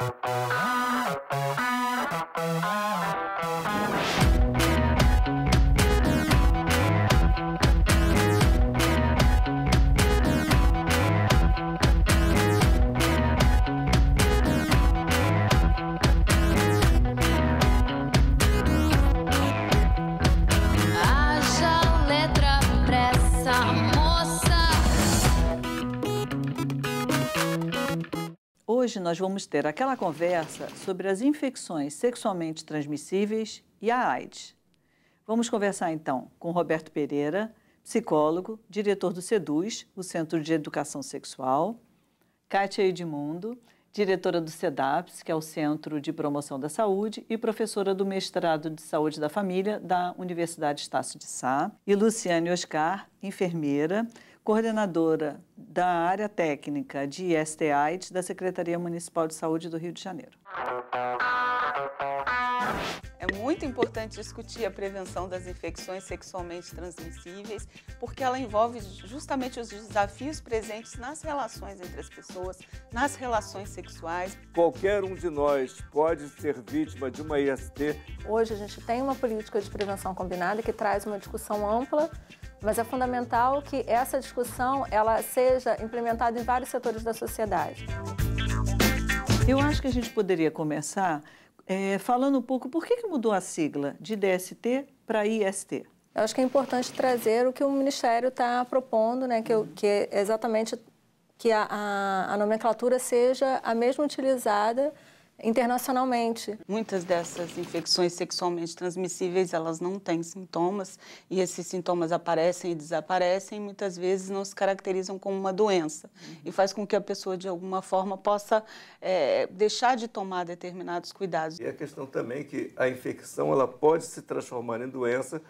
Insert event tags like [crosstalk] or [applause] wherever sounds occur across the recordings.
Música ah. Hoje nós vamos ter aquela conversa sobre as infecções sexualmente transmissíveis e a AIDS. Vamos conversar então com Roberto Pereira, psicólogo, diretor do SEDUS, o Centro de Educação Sexual, Kátia Edmundo, diretora do SEDAPS, que é o Centro de Promoção da Saúde, e professora do Mestrado de Saúde da Família da Universidade Estácio de Sá, e Luciane Oscar, enfermeira, coordenadora da área técnica de STAIDS da Secretaria Municipal de Saúde do Rio de Janeiro. É muito importante discutir a prevenção das infecções sexualmente transmissíveis, porque ela envolve justamente os desafios presentes nas relações entre as pessoas, nas relações sexuais. Qualquer um de nós pode ser vítima de uma IST. Hoje a gente tem uma política de prevenção combinada que traz uma discussão ampla mas é fundamental que essa discussão ela seja implementada em vários setores da sociedade. Eu acho que a gente poderia começar é, falando um pouco por que, que mudou a sigla de DST para IST. Eu acho que é importante trazer o que o Ministério está propondo, né, que, eu, que é exatamente que a, a, a nomenclatura seja a mesma utilizada internacionalmente. Muitas dessas infecções sexualmente transmissíveis, elas não têm sintomas e esses sintomas aparecem e desaparecem, e muitas vezes não se caracterizam como uma doença uhum. e faz com que a pessoa de alguma forma possa é, deixar de tomar determinados cuidados. E a questão também é que a infecção ela pode se transformar em doença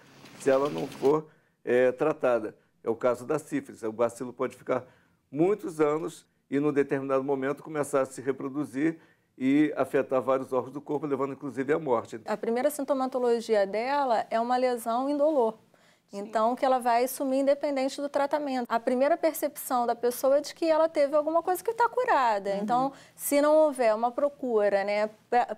se ela não for é, tratada. É o caso da sífilis, o bacilo pode ficar muitos anos e num determinado momento começar a se reproduzir e afetar vários órgãos do corpo, levando inclusive à morte. A primeira sintomatologia dela é uma lesão indolor. Então, que ela vai sumir independente do tratamento. A primeira percepção da pessoa é de que ela teve alguma coisa que está curada. Uhum. Então, se não houver uma procura né,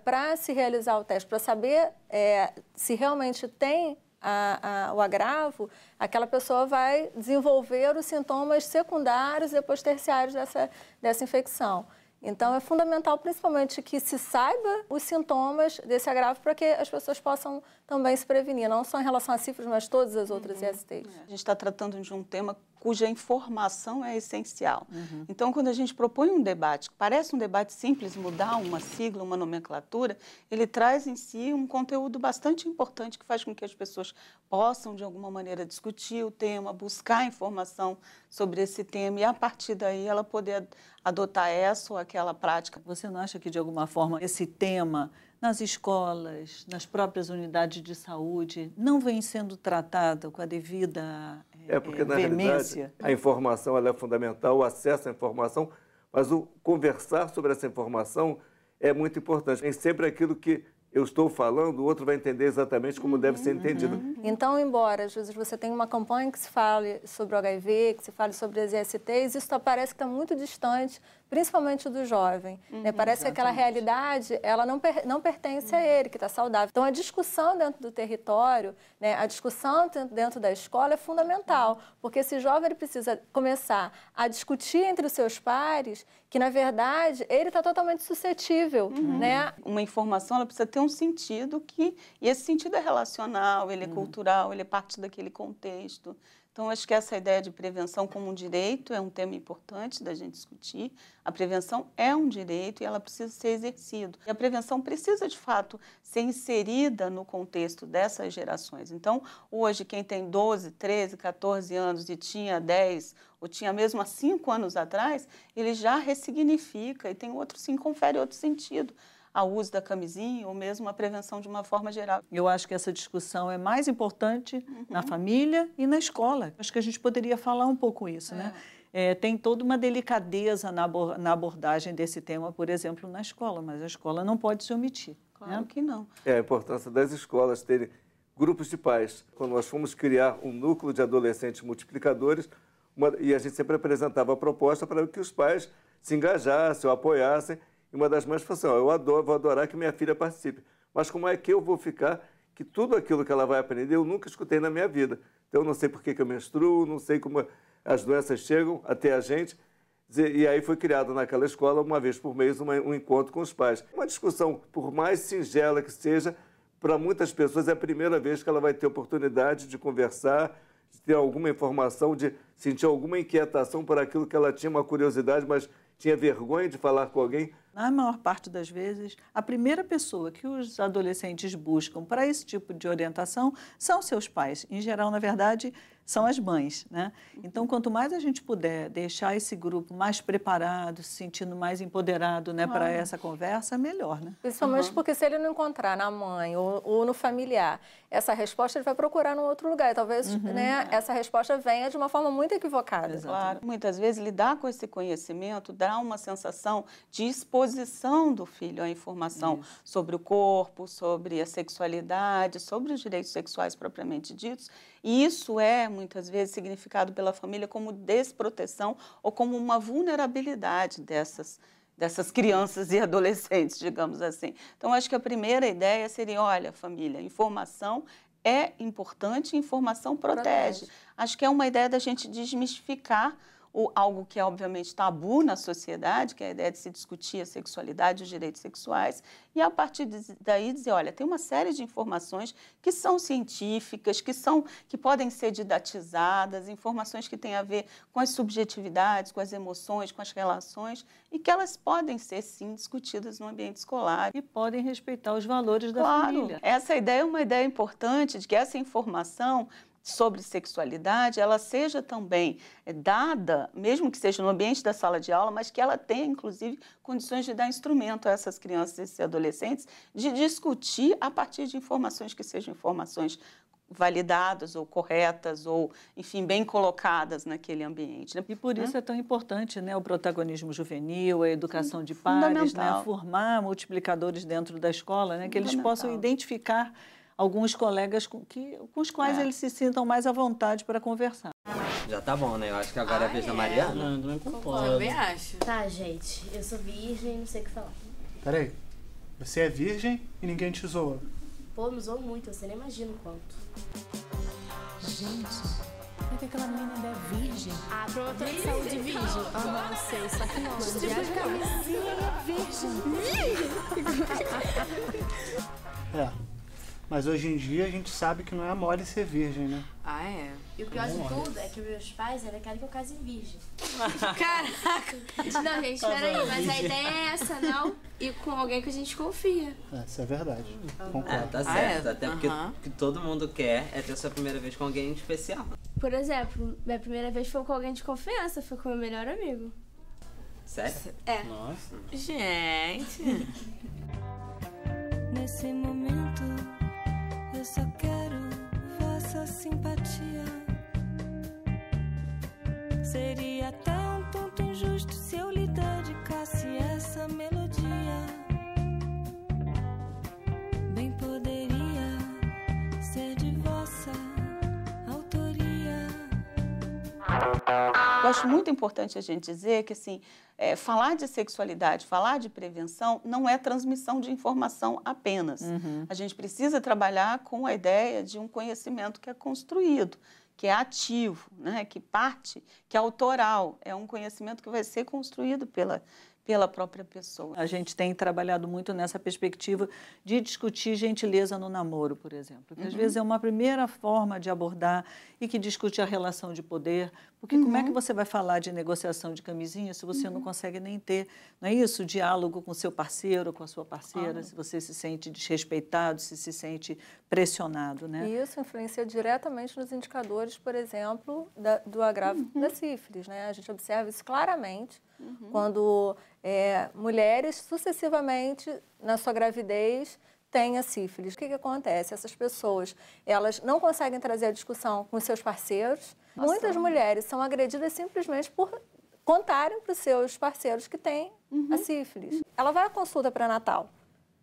para se realizar o teste, para saber é, se realmente tem a, a, o agravo, aquela pessoa vai desenvolver os sintomas secundários e depois terciários dessa, dessa infecção. Então, é fundamental, principalmente, que se saiba os sintomas desse agravo para que as pessoas possam também se prevenir, não só em relação às cifras, mas todas as outras uhum. ISTs. É. A gente está tratando de um tema cuja informação é essencial. Uhum. Então, quando a gente propõe um debate, que parece um debate simples, mudar uma sigla, uma nomenclatura, ele traz em si um conteúdo bastante importante que faz com que as pessoas possam, de alguma maneira, discutir o tema, buscar informação sobre esse tema e, a partir daí, ela poder adotar essa ou aquela prática. Você não acha que, de alguma forma, esse tema nas escolas, nas próprias unidades de saúde, não vem sendo tratada com a devida é, é porque, é, na realidade, a informação é fundamental, o acesso à informação, mas o conversar sobre essa informação é muito importante. Tem sempre aquilo que eu estou falando, o outro vai entender exatamente como uhum, deve ser uhum. entendido. Uhum. Então, embora, às vezes, você tenha uma campanha que se fale sobre o HIV, que se fale sobre as ISTs, isso parece que está muito distante, principalmente do jovem. Né? Uhum, né? Parece exatamente. que aquela realidade, ela não, per não pertence a ele, que está saudável. Então, a discussão dentro do território, né? a discussão dentro da escola é fundamental, porque esse jovem ele precisa começar a discutir entre os seus pares que, na verdade, ele está totalmente suscetível. Uhum. Né? Uma informação, ela precisa ter um sentido que. E esse sentido é relacional, ele é uhum. cultural, ele é parte daquele contexto. Então, acho que essa ideia de prevenção como um direito é um tema importante da gente discutir. A prevenção é um direito e ela precisa ser exercido. E a prevenção precisa, de fato, ser inserida no contexto dessas gerações. Então, hoje, quem tem 12, 13, 14 anos e tinha 10 ou tinha mesmo há 5 anos atrás, ele já ressignifica e tem outro sim, confere outro sentido ao uso da camisinha ou mesmo a prevenção de uma forma geral. Eu acho que essa discussão é mais importante uhum. na família e na escola. Acho que a gente poderia falar um pouco isso, né? é. né? É, tem toda uma delicadeza na, na abordagem desse tema, por exemplo, na escola, mas a escola não pode se omitir. Né? Claro né? que não. É a importância das escolas terem grupos de pais. Quando nós fomos criar um núcleo de adolescentes multiplicadores, uma, e a gente sempre apresentava a proposta para que os pais se engajassem ou apoiassem e uma das mães falou assim: oh, eu adoro, vou adorar que minha filha participe. Mas como é que eu vou ficar que tudo aquilo que ela vai aprender eu nunca escutei na minha vida? Então eu não sei por que, que eu menstruo, não sei como as doenças chegam até a gente. E aí foi criado naquela escola, uma vez por mês, um encontro com os pais. Uma discussão, por mais singela que seja, para muitas pessoas é a primeira vez que ela vai ter oportunidade de conversar, de ter alguma informação, de sentir alguma inquietação por aquilo que ela tinha uma curiosidade, mas tinha vergonha de falar com alguém a maior parte das vezes, a primeira pessoa que os adolescentes buscam para esse tipo de orientação são seus pais. Em geral, na verdade, são as mães, né? Então, quanto mais a gente puder deixar esse grupo mais preparado, se sentindo mais empoderado, né, para essa conversa, melhor, né? Principalmente uhum. porque se ele não encontrar na mãe ou, ou, no familiar essa resposta, ele vai procurar num outro lugar. E talvez, uhum. né, é. essa resposta venha de uma forma muito equivocada. Exato. Claro. Muitas vezes lidar com esse conhecimento dá uma sensação de exposição exposição do filho à informação Isso. sobre o corpo, sobre a sexualidade, sobre os direitos sexuais propriamente ditos. E isso é, muitas vezes, significado pela família como desproteção ou como uma vulnerabilidade dessas dessas crianças e adolescentes, digamos assim. Então, acho que a primeira ideia seria, olha, família, informação é importante, informação protege. protege. Acho que é uma ideia da gente desmistificar ou algo que é obviamente tabu na sociedade, que é a ideia de se discutir a sexualidade, os direitos sexuais, e a partir daí dizer, olha, tem uma série de informações que são científicas, que são que podem ser didatizadas, informações que têm a ver com as subjetividades, com as emoções, com as relações e que elas podem ser sim discutidas no ambiente escolar e podem respeitar os valores da claro, família. Essa ideia é uma ideia importante de que essa informação sobre sexualidade, ela seja também eh, dada, mesmo que seja no ambiente da sala de aula, mas que ela tenha, inclusive, condições de dar instrumento a essas crianças e esses adolescentes de discutir a partir de informações que sejam informações validadas ou corretas ou, enfim, bem colocadas naquele ambiente. Né? E por isso né? é tão importante né, o protagonismo juvenil, a educação de pares, né, formar multiplicadores dentro da escola, né, que eles possam identificar alguns colegas com, que, com os quais é. eles se sintam mais à vontade para conversar. Já tá bom, né? Eu acho que agora ah, é a vez ah, é? da Mariana. Não, eu também concordo. Eu também acho. Tá, gente. Eu sou virgem, não sei o que falar. Peraí. Você é virgem e ninguém te zoa? Pô, me zoou muito. Você nem imagina o quanto. Gente... Por é que aquela menina é virgem? Ah, pronto, de saúde virgem. Ah, não sei, só que não. é tipo, de camisinha virgem. virgem. é. Mas hoje em dia a gente sabe que não é mole ser virgem, né? Ah, é? E o pior de é. tudo é que meus pais querem que eu case virgem. [laughs] Caraca! Não, gente, peraí, mas a ideia é essa, não? E com alguém que a gente confia. É, isso é verdade. Hum. Concordo. É, tá certo. Ah, é? Até porque o que todo mundo quer é ter sua primeira vez com alguém especial. Por exemplo, minha primeira vez foi com alguém de confiança, foi com meu melhor amigo. Sério? É. Nossa. Gente. Nesse momento eu só quero vossa simpatia. Seria até um tanto injusto se eu lhe dedicasse essa melodia. Eu acho muito importante a gente dizer que, assim, é, falar de sexualidade, falar de prevenção, não é transmissão de informação apenas. Uhum. A gente precisa trabalhar com a ideia de um conhecimento que é construído, que é ativo, né? que parte, que é autoral, é um conhecimento que vai ser construído pela pela própria pessoa. A gente tem trabalhado muito nessa perspectiva de discutir gentileza no namoro, por exemplo, que uhum. às vezes é uma primeira forma de abordar e que discute a relação de poder, porque uhum. como é que uhum. você vai falar de negociação de camisinha se você uhum. não consegue nem ter, não é isso, diálogo com seu parceiro, com a sua parceira, claro. se você se sente desrespeitado, se se sente pressionado, né? isso influencia diretamente nos indicadores, por exemplo, da, do agravo uhum. da sífilis, né? A gente observa isso claramente Uhum. Quando é, mulheres, sucessivamente, na sua gravidez, tenha sífilis. O que, que, acontece? Essas pessoas, elas não conseguem trazer a discussão com seus parceiros. Nossa. Muitas mulheres são agredidas simplesmente por contarem para os seus parceiros que têm uhum. a sífilis. Ela vai à consulta pré-natal.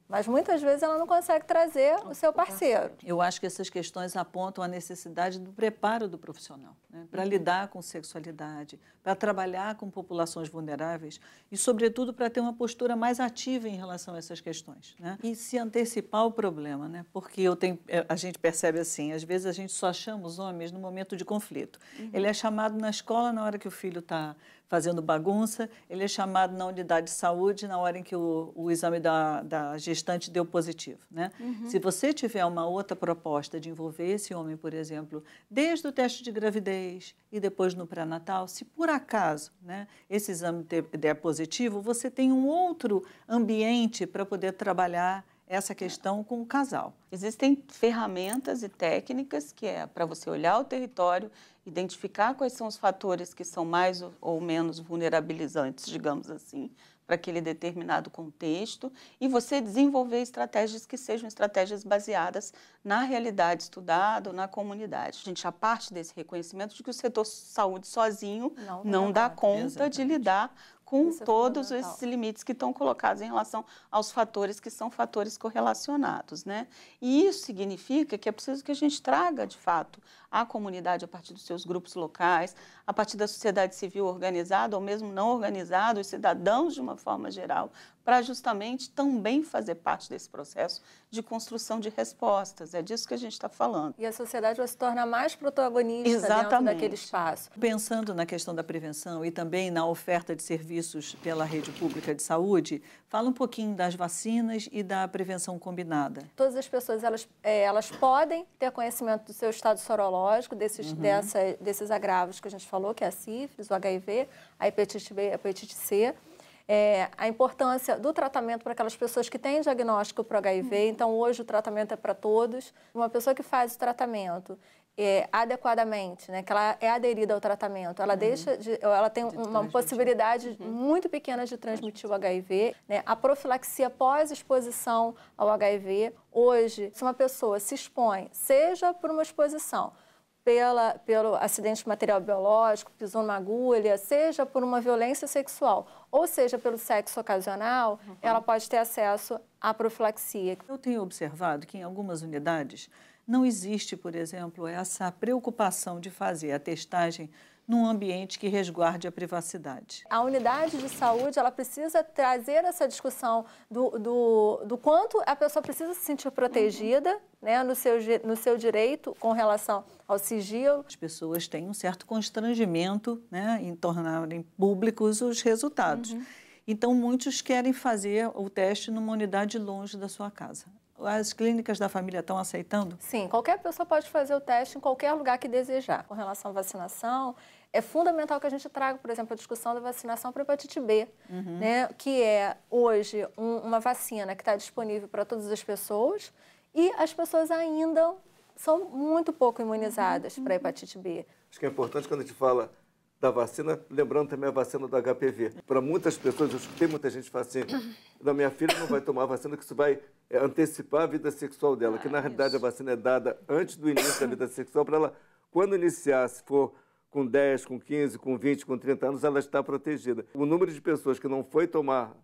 Mas muitas vezes ela não consegue trazer o seu parceiro. Eu acho que essas questões apontam a necessidade do preparo do profissional né? para uhum. lidar com sexualidade, para trabalhar com populações vulneráveis e, sobretudo, para ter uma postura mais ativa em relação a essas questões. Né? E se antecipar o problema, né? porque eu tenho, eh, a gente percebe assim: às vezes a gente só chama os homens no momento de conflito. Uhum. Ele é chamado na escola na hora que o filho está fazendo bagunça, ele é chamado na unidade de saúde na hora em que o, o exame da, da gestão restante deu positivo. Né? Uhum. Se você tiver uma outra proposta de envolver esse homem, por exemplo, desde o teste de gravidez e depois no pré-natal, se por acaso né, esse exame der positivo, você tem um outro ambiente para poder trabalhar essa é. questão com o casal. Existem ferramentas e técnicas que é para você olhar o território, identificar quais são os fatores que são mais ou menos vulnerabilizantes, digamos assim, para aquele determinado contexto e você desenvolver estratégias que sejam estratégias baseadas na realidade estudada ou na comunidade. A gente já parte desse reconhecimento de que o setor saúde sozinho não, não, não dá conta exatamente. de lidar com Isso é todos é esses limites que estão colocados em relação aos fatores que são fatores correlacionados, né? E isso significa que é preciso que a gente traga, de fato, à comunidade a partir dos seus grupos locais, a partir da sociedade civil organizada ou mesmo não organizada, os cidadãos de uma forma geral, para justamente também fazer parte desse processo de construção de respostas. É disso que a gente está falando. E a sociedade vai se tornar mais protagonista Exatamente. dentro daquele espaço. Pensando na questão da prevenção e também na oferta de serviços pela rede pública de saúde, fala um pouquinho das vacinas e da prevenção combinada. Todas as pessoas elas, é, elas podem ter conhecimento do seu estado sorológico imunológico desses, uhum. dessa, desses agravos que a gente falou, que é a sífilis, o HIV, a hepatite B, a hepatite C. É, a importância do tratamento para aquelas pessoas que têm diagnóstico para HIV. Uhum. Então, hoje o tratamento é para todos. Uma pessoa que faz o tratamento é, adequadamente, né, que ela é aderida ao tratamento, ela uhum. deixa, de, ela tem de uma possibilidade uhum. muito pequena de transmitir o HIV, né, a profilaxia pós exposição ao HIV. Hoje, se uma pessoa se expõe, seja por uma exposição, pela, pelo acidente de material biológico, pisou numa agulha, seja por uma violência sexual, ou seja pelo sexo ocasional, uhum. ela pode ter acesso à profilaxia. Eu tenho observado que em algumas unidades não existe, por exemplo, essa preocupação de fazer a testagem num ambiente que resguarde a privacidade. A unidade de saúde ela precisa trazer essa discussão do, do, do quanto a pessoa precisa se sentir uhum. protegida, né, no, seu, no seu direito com relação ao sigilo. As pessoas têm um certo constrangimento né, em tornarem públicos os resultados. Uhum. Então, muitos querem fazer o teste numa unidade longe da sua casa. As clínicas da família estão aceitando? Sim, qualquer pessoa pode fazer o teste em qualquer lugar que desejar. Com relação à vacinação, é fundamental que a gente traga, por exemplo, a discussão da vacinação para hepatite B, uhum. né, que é hoje um, uma vacina que está disponível para todas as pessoas, e as pessoas ainda são muito pouco imunizadas uhum. para a hepatite B. Acho que é importante quando a gente fala da vacina, lembrando também a vacina do HPV. Para muitas pessoas, eu escutei muita gente falar assim, da minha filha não vai tomar vacina, que isso vai é, antecipar a vida sexual dela, ah, que na ah, realidade isso. a vacina é dada antes do início da vida sexual, para ela, quando iniciar, se for com 10, com 15, com 20, com 30 anos, ela está protegida. O número de pessoas que não foi tomar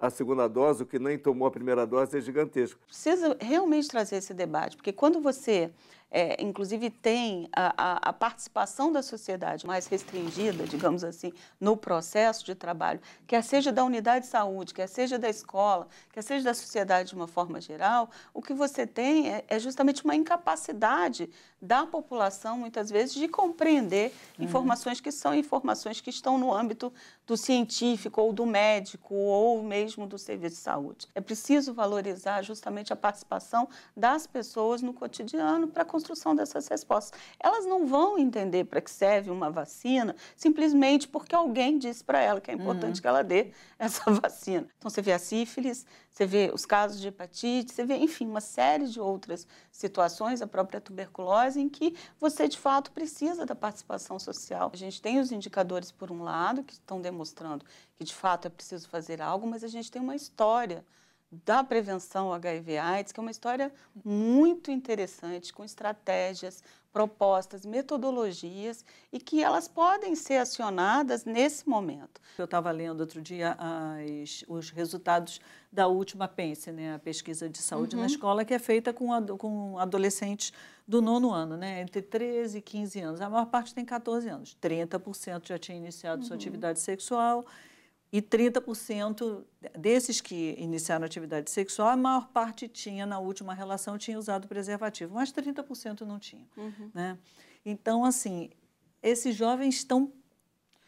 a segunda dose, o que nem tomou a primeira dose, é gigantesco. Precisa realmente trazer esse debate, porque quando você é, inclusive tem a, a, a, participação da sociedade mais restringida, digamos assim, no processo de trabalho, quer seja da unidade de saúde, quer seja da escola, quer seja da sociedade de uma forma geral, o que você tem é, é justamente uma incapacidade da população, muitas vezes, de compreender uhum. informações que são informações que estão no âmbito do científico ou do médico ou mesmo do serviço de saúde. É preciso valorizar justamente a participação das pessoas no cotidiano para construção dessas respostas. Elas não vão entender para que serve uma vacina simplesmente porque alguém disse para ela que é importante uhum. que ela dê [laughs] essa vacina. Então, você vê a sífilis, você vê os casos de hepatite, você vê, enfim, uma série de outras situações, a própria tuberculose, em que você, de fato, precisa da participação social. A gente tem os indicadores, por um lado, que estão demonstrando que, de fato, é preciso fazer algo, mas a gente tem uma história da prevenção HIV/AIDS, que é uma história muito interessante, com estratégias, propostas, metodologias e que elas podem ser acionadas nesse momento. Eu estava lendo outro dia as, os resultados da última PENSE, né, a pesquisa de saúde uhum. na escola, que é feita com, com adolescentes do nono ano, né, entre 13 e 15 anos. A maior parte tem 14 anos. 30% já tinha iniciado uhum. sua atividade sexual e 30% desses que iniciaram atividade sexual, a maior parte tinha na última relação, tinha usado preservativo, mas 30% não tinha. Uhum. Né? Então, assim, esses jovens estão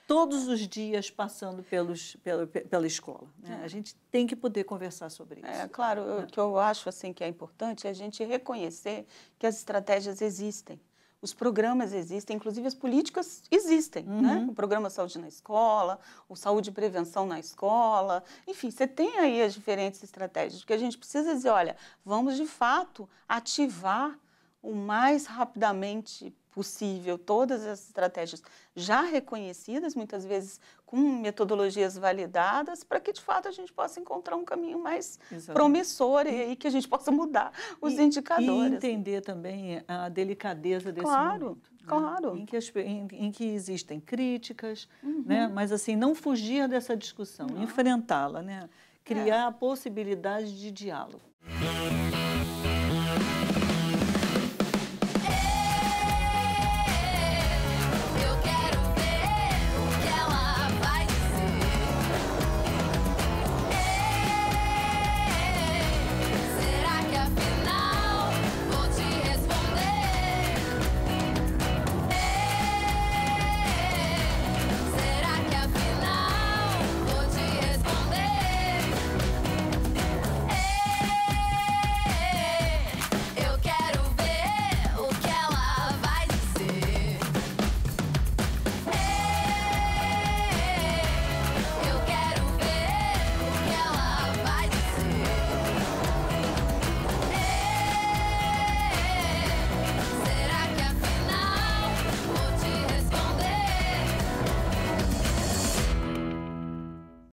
todos os dias passando pelos, pela, pela escola. Né? É. A gente tem que poder conversar sobre é, isso. É, claro, o é. que eu acho assim que é importante é a gente reconhecer que as estratégias existem os programas existem, inclusive as políticas existem, né? uhum. né? O programa Saúde na Escola, o Saúde e Prevenção na Escola, enfim, você tem aí as diferentes estratégias, porque a gente precisa dizer, olha, vamos de fato ativar o mais rapidamente possível, todas as estratégias já reconhecidas, muitas vezes com metodologias validadas, para que de fato a gente possa encontrar um caminho mais Exatamente. promissor e, e, que a gente possa mudar os e, indicadores. E entender também a delicadeza desse claro, né? Claro, né? em, que as, em, em que existem críticas, uhum. né? mas assim, não fugir dessa discussão, enfrentá-la, né? É. criar é. a possibilidade de diálogo.